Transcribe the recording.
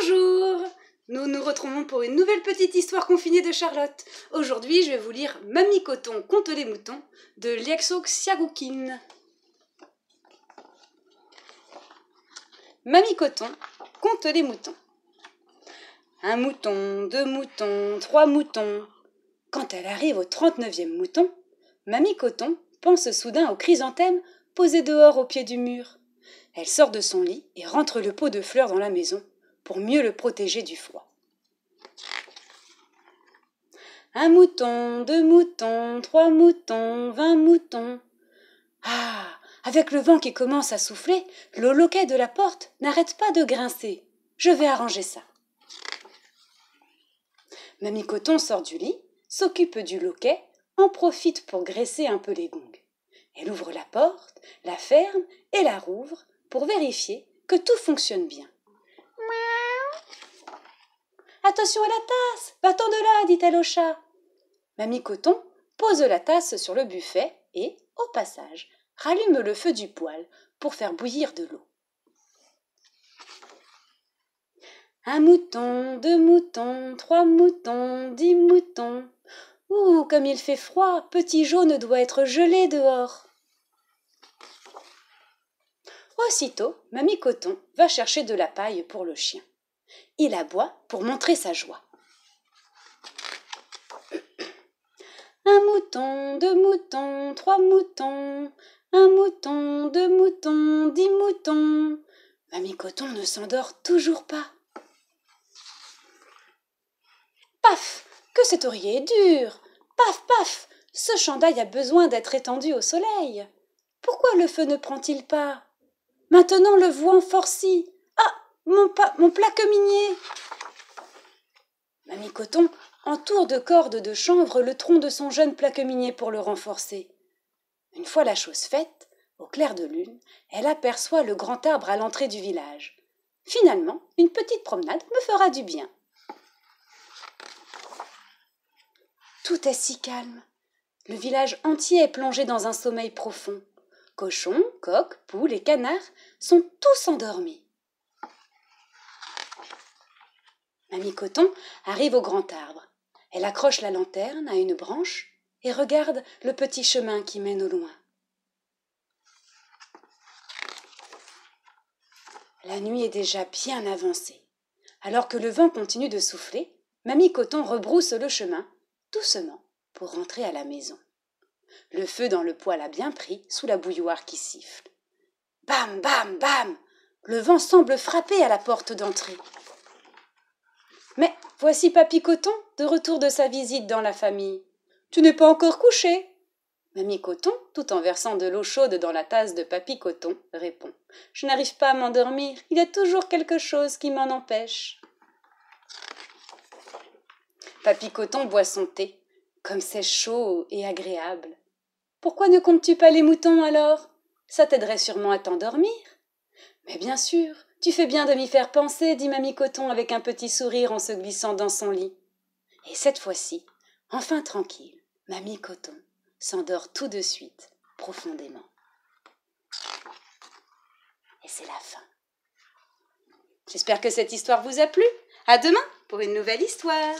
Bonjour Nous nous retrouvons pour une nouvelle petite histoire confinée de Charlotte. Aujourd'hui, je vais vous lire Mamie Coton compte les moutons de Liaxo Mamie Coton compte les moutons. Un mouton, deux moutons, trois moutons. Quand elle arrive au 39e mouton, Mamie Coton pense soudain aux chrysanthème posé dehors au pied du mur. Elle sort de son lit et rentre le pot de fleurs dans la maison pour mieux le protéger du froid. Un mouton, deux moutons, trois moutons, vingt moutons. Ah Avec le vent qui commence à souffler, le loquet de la porte n'arrête pas de grincer. Je vais arranger ça. Mamie Coton sort du lit, s'occupe du loquet, en profite pour graisser un peu les gongs. Elle ouvre la porte, la ferme et la rouvre pour vérifier que tout fonctionne bien. Attention à la tasse Va-t'en de là dit-elle au chat. Mamie Coton pose la tasse sur le buffet et, au passage, rallume le feu du poêle pour faire bouillir de l'eau. Un mouton, deux moutons, trois moutons, dix moutons. Ouh, comme il fait froid, Petit Jaune doit être gelé dehors. Aussitôt, Mamie Coton va chercher de la paille pour le chien. Il aboie pour montrer sa joie. Un mouton, deux moutons, trois moutons, un mouton, deux moutons, dix moutons. Mamie Coton ne s'endort toujours pas. Paf Que cet oreiller est dur Paf, paf Ce chandail a besoin d'être étendu au soleil. Pourquoi le feu ne prend-il pas Maintenant le en forci. Mon, plaque mon Mamie Coton entoure de cordes de chanvre le tronc de son jeune minier pour le renforcer. Une fois la chose faite, au clair de lune, elle aperçoit le grand arbre à l'entrée du village. Finalement, une petite promenade me fera du bien. Tout est si calme. Le village entier est plongé dans un sommeil profond. Cochons, coqs, poules et canards sont tous endormis. Mamie Coton arrive au grand arbre. Elle accroche la lanterne à une branche et regarde le petit chemin qui mène au loin. La nuit est déjà bien avancée. Alors que le vent continue de souffler, Mamie Coton rebrousse le chemin, doucement, pour rentrer à la maison. Le feu dans le poêle a bien pris sous la bouilloire qui siffle. Bam, bam, bam Le vent semble frapper à la porte d'entrée. Mais voici papi Coton, de retour de sa visite dans la famille. Tu n'es pas encore couché Mamie Coton, tout en versant de l'eau chaude dans la tasse de Papy Coton, répond Je n'arrive pas à m'endormir, il y a toujours quelque chose qui m'en empêche. Papy Coton boit son thé. Comme c'est chaud et agréable. Pourquoi ne comptes-tu pas les moutons alors Ça t'aiderait sûrement à t'endormir. Mais bien sûr, tu fais bien de m'y faire penser, dit Mamie Coton avec un petit sourire en se glissant dans son lit. Et cette fois-ci, enfin tranquille, Mamie Coton s'endort tout de suite, profondément. Et c'est la fin. J'espère que cette histoire vous a plu. À demain pour une nouvelle histoire.